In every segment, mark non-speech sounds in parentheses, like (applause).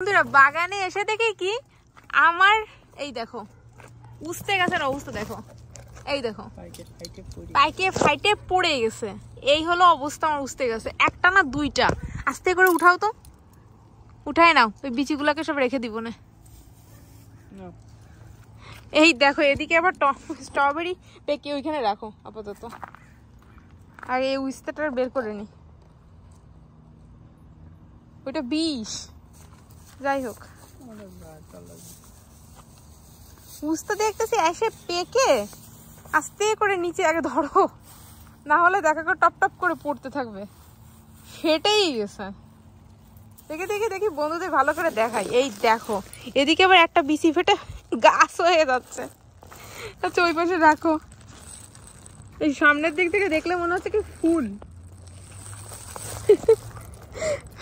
বন্ধুরা বাগানে এসে দেখি কি আমার এই দেখো উস্তে গাছের অবস্থা দেখো এই দেখো পাইকে ফাইটে পড়ে গেছে এই হলো অবস্থা আমার উস্তে গেছে একটা না দুইটা আস্তে করে উঠাও তো উঠায় নাও ওই বিচিগুলাকে সব রেখে দিব না এই দেখো এদিকে আবার স্ট্রবেরি পেকে ওইখানে রাখো আপাতত আর এই উস্তেটা বের করে নি ওইটা বিষ যাই হোক বুঝতে দেখতেছি এসে পেকে আস্তে করে নিচে আগে ধরো না হলে দেখা করে টপ টপ করে পড়তে থাকবে ফেটেই গেছে দেখে দেখে দেখি বন্ধুদের ভালো করে দেখাই এই দেখো এদিকে আবার একটা বিসি ফেটে গাছ হয়ে যাচ্ছে আচ্ছা ওই পাশে রাখো এই সামনের দিক থেকে দেখলে মনে হচ্ছে কি ফুল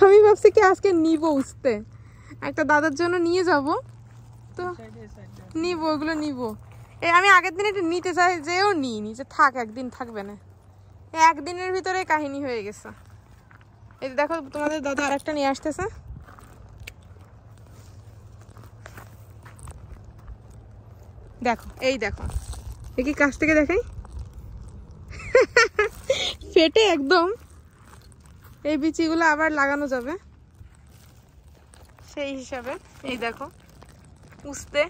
আমি ভাবছি কি আজকে নিব উঠতে একটা দাদার জন্য নিয়ে যাব তো নিব ওগুলো নিব এ আমি আগের দিন একটু নিতে চাই যেও নিই নি যে থাক একদিন থাকবে না একদিনের ভিতরে কাহিনী হয়ে গেছে এই দেখো তোমাদের দাদা আর একটা নিয়ে আসতেছে দেখো এই দেখো দেখি কাছ থেকে দেখাই (laughs) ফেটে একদম এই বিচিগুলো আবার লাগানো যাবে সেই হিসাবে এই দেখো উসতে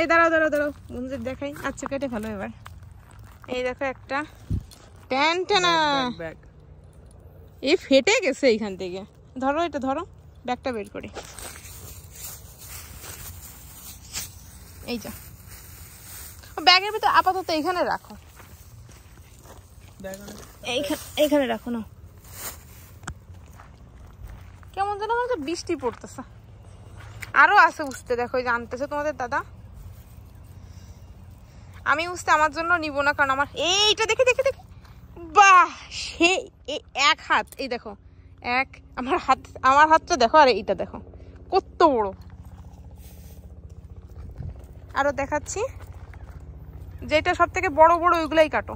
এই দাঁড়াও দাঁড়াও দাঁড়াও বন্ধুদের দেখাই আচ্ছা কেটে ভালো এবার এই দেখো একটা ট্যান্টানা এ ফেটে গেছে এইখান থেকে ধরো এটা ধরো ব্যাগটা বের করে এই যা ব্যাগের ভিতরে আপাতত এইখানে রাখো এইখানে এইখানে রাখো না কেমন যেন আমাদের বৃষ্টি পড়তেছে আরও আছে উঠতে দেখো জানতেছে তোমাদের দাদা আমি উঠতে আমার জন্য নিব না কারণ আমার এইটা দেখে দেখে দেখে বাহ সে এক হাত এই দেখো এক আমার হাত আমার হাতটা দেখো আর এইটা দেখো কত বড় আরো দেখাচ্ছি যেটা সব থেকে বড় বড় ওইগুলাই কাটো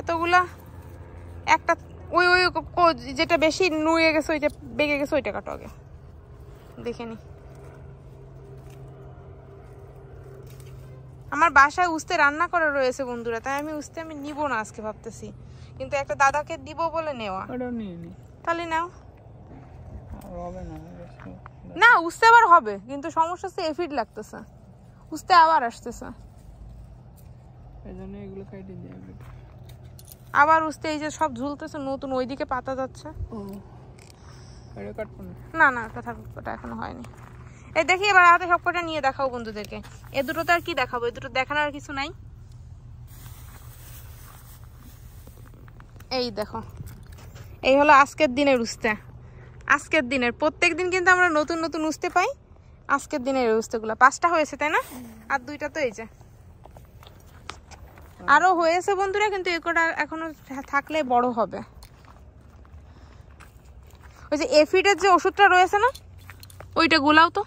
এতগুলা একটা ওই ওই যেটা বেশি নুয়ে গেছে ওইটা বেগে গেছে ওইটা কাটো আগে দেখে নি আমার বাসায় উস্তে রান্না করা রয়েছে বন্ধুরা তাই আমি উস্তে আমি নিব না আজকে ভাবতেছি কিন্তু একটা দাদাকে দিব বলে নেওয়া তাহলে নাও না উস্তে আবার হবে কিন্তু সমস্যা হচ্ছে এফিড লাগতেছে উস্তে আবার আসতেছে এই জন্য এগুলো কাটি দিয়ে আবার উঠতে এই যে সব ঝুলতেছে নতুন ওইদিকে পাতা যাচ্ছে না না ওটা থাকুক ওটা এখনো হয়নি এই দেখি এবার হাতে সব কটা নিয়ে দেখাও বন্ধুদেরকে এ দুটো তো আর কি দেখাবো এ দুটো দেখানোর আর কিছু নাই এই দেখো এই হলো আজকের দিনের উস্তে আজকের দিনের প্রত্যেক দিন কিন্তু আমরা নতুন নতুন উস্তে পাই আজকের দিনের উস্তেগুলো পাঁচটা হয়েছে তাই না আর দুইটা তো এই যে আরও হয়েছে বন্ধুরা কিন্তু একটা এখনো থাকলে বড় হবে ওই যে এফিডের যে ওষুধটা রয়েছে না ওইটা গোলাও তো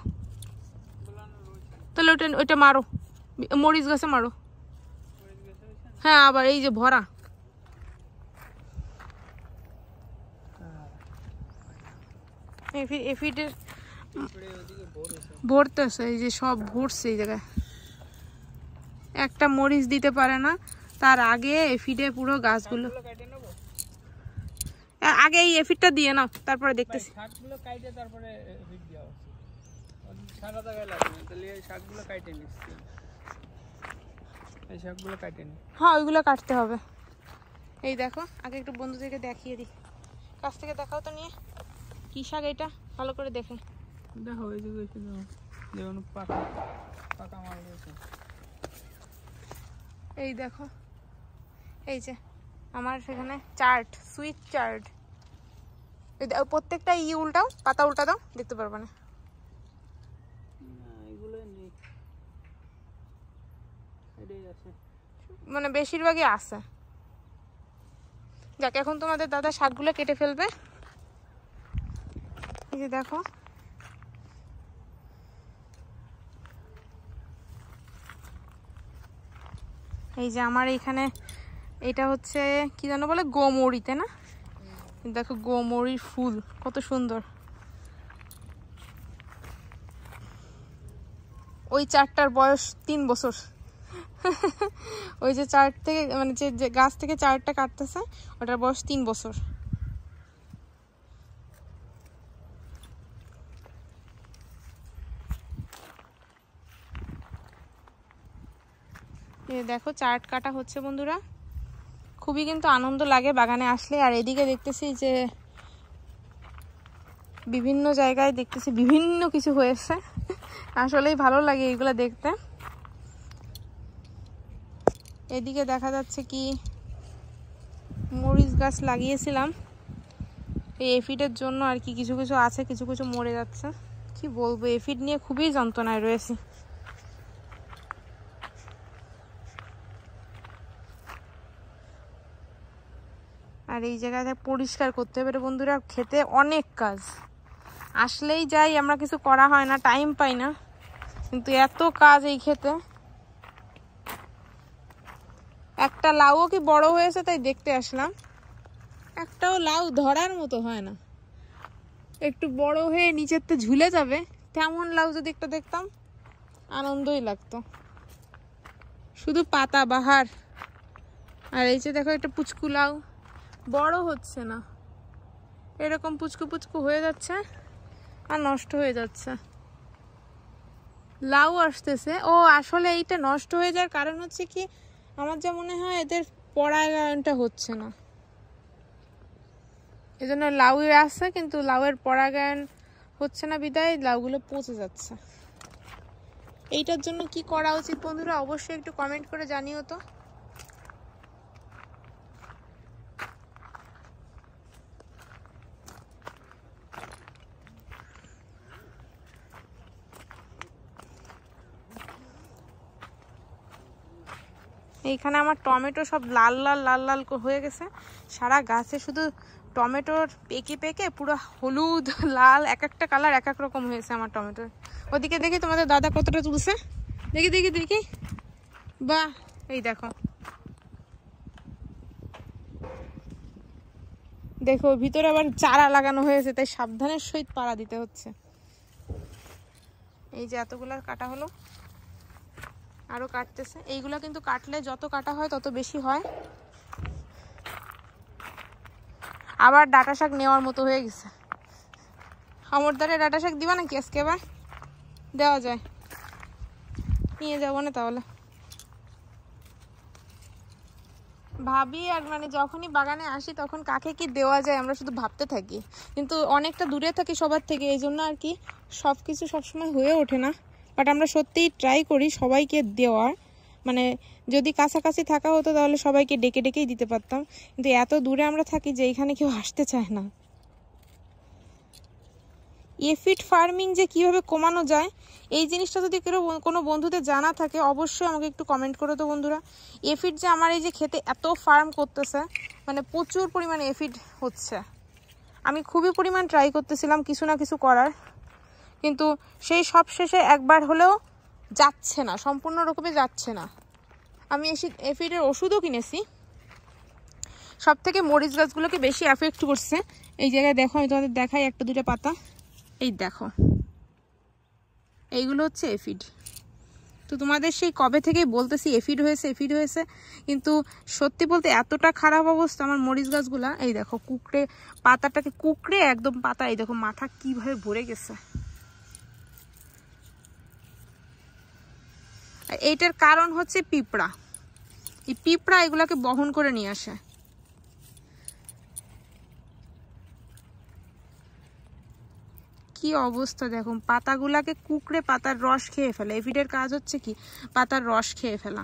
তাহলে ওইটা ওইটা মারো মরিচ গাছে মারো হ্যাঁ আবার এই যে ভরা এফিডের ভরতেছে এই যে সব ভরছে এই জায়গায় একটা মরিচ দিতে পারে না তার আগে এফিডে পুরো গাছগুলো আগে এই এফিডটা দিয়ে নাও তারপরে দেখতেছি হ্যাঁ ওইগুলো কাটতে হবে এই দেখো আগে একটু বন্ধুদেরকে দেখিয়ে দিই কাছ থেকে দেখাও তো নিয়ে কি শাক এটা ভালো করে দেখে দেখো ওই যে যেমন পাকা পাকা মাল এই দেখো এই যে আমার সেখানে চার্ট সুইট চার্ট প্রত্যেকটা ই উল্টাও পাতা উল্টা দাও দেখতে পারবো না মানে বেশিরভাগই আছে যাক এখন তোমাদের দাদা শাকগুলো কেটে ফেলবে এই যে দেখো এই যে আমার এইখানে এটা হচ্ছে কি জানো বলে গোমরিতে না দেখো গোমরির ফুল কত সুন্দর ওই চারটার বয়স তিন বছর (laughs) ওই যে চার থেকে মানে যে গাছ থেকে চারটা কাটতেছে ওটার বয়স তিন বছর দেখো চার্ট কাটা হচ্ছে বন্ধুরা খুবই কিন্তু আনন্দ লাগে বাগানে আসলে আর এদিকে দেখতেছি যে বিভিন্ন জায়গায় দেখতেছি বিভিন্ন কিছু হয়েছে আসলেই ভালো লাগে এইগুলো দেখতে এদিকে দেখা যাচ্ছে কি মরিচ গাছ লাগিয়েছিলাম এই এফিডের জন্য আর কি কিছু কিছু আছে কিছু কিছু মরে যাচ্ছে কি বলবো এফিড নিয়ে খুবই যন্ত্রণায় রয়েছি আর এই জায়গাটা পরিষ্কার করতে হবে বন্ধুরা খেতে অনেক কাজ আসলেই যাই আমরা কিছু করা হয় না টাইম পাই না কিন্তু এত কাজ এই খেতে একটা লাউও কি বড় হয়েছে তাই দেখতে আসলাম একটাও লাউ ধরার মতো হয় না একটু বড় হয়ে নিচের তো ঝুলে যাবে তেমন লাউ যদি একটা দেখতাম আনন্দই লাগতো শুধু পাতা বাহার আর এই যে দেখো একটা পুচকু লাউ বড় হচ্ছে না এরকম পুচকু পুচকু হয়ে যাচ্ছে আর নষ্ট হয়ে যাচ্ছে লাউ আসতেছে ও আসলে এইটা নষ্ট হয়ে যাওয়ার কারণ হচ্ছে কি আমার যা মনে হয় এদের পরাগায়নটা হচ্ছে না এজন্য লাউ আসছে কিন্তু লাউয়ের পরাগায়ন হচ্ছে না বিদায় লাউগুলো পচে যাচ্ছে এইটার জন্য কি করা উচিত বন্ধুরা অবশ্যই একটু কমেন্ট করে জানিও তো এইখানে আমার টমেটো সব লাল লাল লাল লাল হয়ে গেছে সারা গাছে শুধু টমেটোর পেকে পেকে পুরো হলুদ (laughs) লাল এক একটা কালার এক এক রকম হয়েছে আমার টমেটোর ওদিকে দেখি তোমাদের দাদা কতটা তুলছে দেখি দেখি দেখি বা এই দেখো দেখো ভিতরে আবার চারা লাগানো হয়েছে তাই সাবধানের সহিত পাড়া দিতে হচ্ছে এই যে এতগুলো কাটা হলো আরও কাটতেছে এইগুলো কিন্তু কাটলে যত কাটা হয় তত বেশি হয় আবার ডাটা শাক নেওয়ার মতো হয়ে গেছে আমরদারে ডাটা শাক দিবা নাকি আজকে এবার দেওয়া যায় নিয়ে যাবো না তাহলে ভাবি আর মানে যখনই বাগানে আসি তখন কাকে কি দেওয়া যায় আমরা শুধু ভাবতে থাকি কিন্তু অনেকটা দূরে থাকি সবার থেকে এই জন্য আর কি সব কিছু সবসময় হয়ে ওঠে না বাট আমরা সত্যিই ট্রাই করি সবাইকে দেওয়ার মানে যদি কাছাকাছি থাকা হতো তাহলে সবাইকে ডেকে ডেকেই দিতে পারতাম কিন্তু এত দূরে আমরা থাকি যে এখানে কেউ আসতে চায় না এফিড ফার্মিং যে কিভাবে কমানো যায় এই জিনিসটা যদি কেউ কোনো বন্ধুদের জানা থাকে অবশ্যই আমাকে একটু কমেন্ট করো তো বন্ধুরা এফিড যে আমার এই যে খেতে এত ফার্ম করতেছে মানে প্রচুর পরিমাণে এফিড হচ্ছে আমি খুবই পরিমাণ ট্রাই করতেছিলাম কিছু না কিছু করার কিন্তু সেই সব শেষে একবার হলেও যাচ্ছে না সম্পূর্ণ রকমে যাচ্ছে না আমি এসি এফিডের ওষুধও কিনেছি সব থেকে মরিচ গাছগুলোকে বেশি অ্যাফেক্ট করছে এই জায়গায় দেখো আমি তোমাদের দেখাই একটা দুটো পাতা এই দেখো এইগুলো হচ্ছে এফিড তো তোমাদের সেই কবে থেকেই বলতেছি এফিড হয়েছে এফিড হয়েছে কিন্তু সত্যি বলতে এতটা খারাপ অবস্থা আমার মরিচ গাছগুলা এই দেখো কুকড়ে পাতাটাকে কুকড়ে একদম পাতা এই দেখো মাথা কিভাবে ভরে গেছে এইটার কারণ হচ্ছে পিঁপড়া এই পিঁপড়া এগুলাকে বহন করে নিয়ে আসে কি অবস্থা দেখুন পাতাগুলাকে কুকড়ে পাতার রস খেয়ে ফেলা এফিডের কাজ হচ্ছে কি পাতার রস খেয়ে ফেলা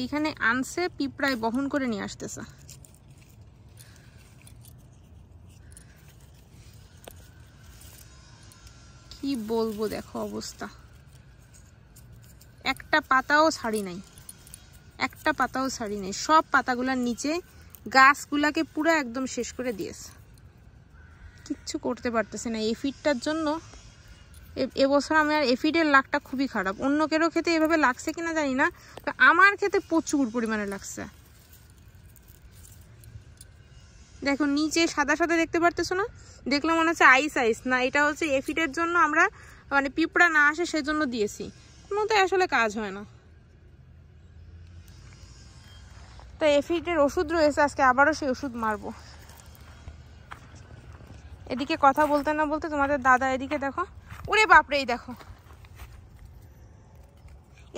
এইখানে আনছে পিঁপড়ায় বহন করে নিয়ে আসতেছে কি বলবো দেখো অবস্থা একটা পাতাও শাড়ি নাই একটা পাতাও শাড়ি নেই সব পাতাগুলার নিচে গাছগুলাকে পুরো একদম শেষ করে দিয়েছে কিচ্ছু করতে পারতেছে না এফিডটার জন্য এবছর আমি আর এফিডের লাখটা খুবই খারাপ অন্য কেরো খেতে এভাবে লাগছে কিনা জানি না আমার খেতে প্রচুর পরিমাণে লাগছে দেখো নিচে সাদা সাদা দেখতে পারতেছো না দেখলে মনে হচ্ছে আইস আইস না এটা হচ্ছে এফিটের জন্য আমরা মানে পিঁপড়া না আসে সেজন্য দিয়েছি তো আসলে কাজ হয় না তো এফিটের ওষুধ রয়েছে আজকে আবারও সেই ওষুধ মারবো এদিকে কথা বলতে না বলতে তোমাদের দাদা এদিকে দেখো ওরে বাপরেই দেখো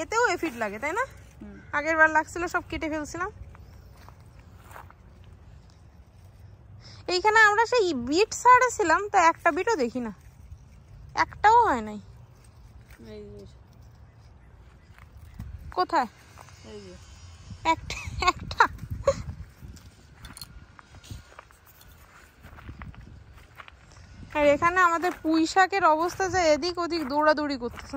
এতেও এফিট লাগে তাই না আগের বার লাগছিল সব কেটে ফেলছিলাম এইখানে আমরা সেই বিট ছিলাম তো একটা বিটও দেখি না একটাও হয় নাই কোথায় একটা একটা আর এখানে আমাদের পুঁই শাকের অবস্থা যে এদিক ওদিক দৌড়াদৌড়ি করতেছে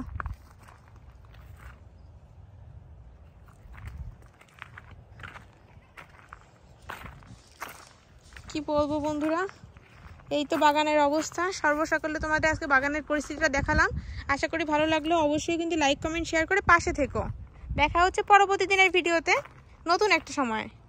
কি বলবো বন্ধুরা এই তো বাগানের অবস্থা সর্বসকলে তোমাদের আজকে বাগানের পরিস্থিতিটা দেখালাম আশা করি ভালো লাগলো অবশ্যই কিন্তু লাইক কমেন্ট শেয়ার করে পাশে থেকো দেখা হচ্ছে পরবর্তী দিনের ভিডিওতে নতুন একটা সময়